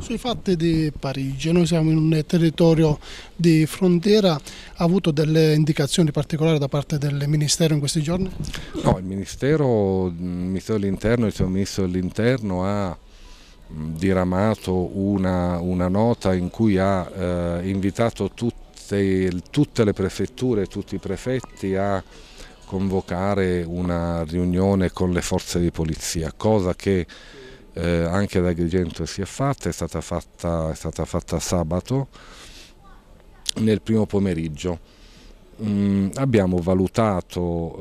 Sui fatti di Parigi, noi siamo in un territorio di frontiera, ha avuto delle indicazioni particolari da parte del Ministero in questi giorni? No, il Ministero, il Ministero dell'Interno, il Ministro dell'Interno ha mm, diramato una, una, nota in cui ha eh, invitato tutte, tutte le prefetture, tutti i prefetti a convocare una riunione con le forze di polizia, cosa che eh, anche Agrigento si è fatta, è stata fatta, è stata fatta sabato nel primo pomeriggio. Mm, abbiamo valutato,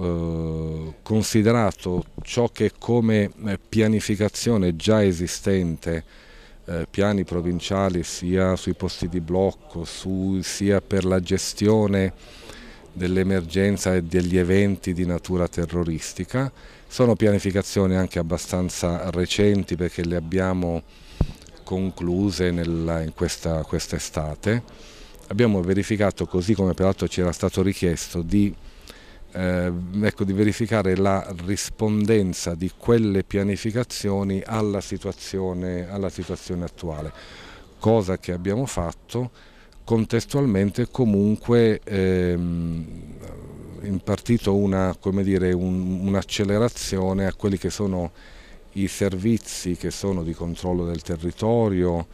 eh, considerato ciò che come eh, pianificazione già esistente, eh, piani provinciali sia sui posti di blocco, su, sia per la gestione dell'emergenza e degli eventi di natura terroristica. Sono pianificazioni anche abbastanza recenti perché le abbiamo concluse nella, in questa quest Abbiamo verificato, così come peraltro ci era stato richiesto, di, eh, ecco, di verificare la rispondenza di quelle pianificazioni alla situazione, alla situazione attuale, cosa che abbiamo fatto contestualmente comunque ehm, impartito un'accelerazione un a quelli che sono i servizi che sono di controllo del territorio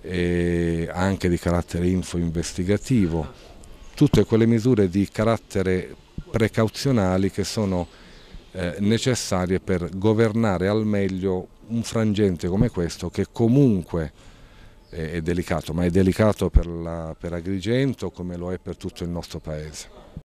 e anche di carattere info-investigativo, tutte quelle misure di carattere precauzionali che sono eh, necessarie per governare al meglio un frangente come questo che comunque è, è delicato, ma è delicato per, la, per Agrigento come lo è per tutto il nostro Paese.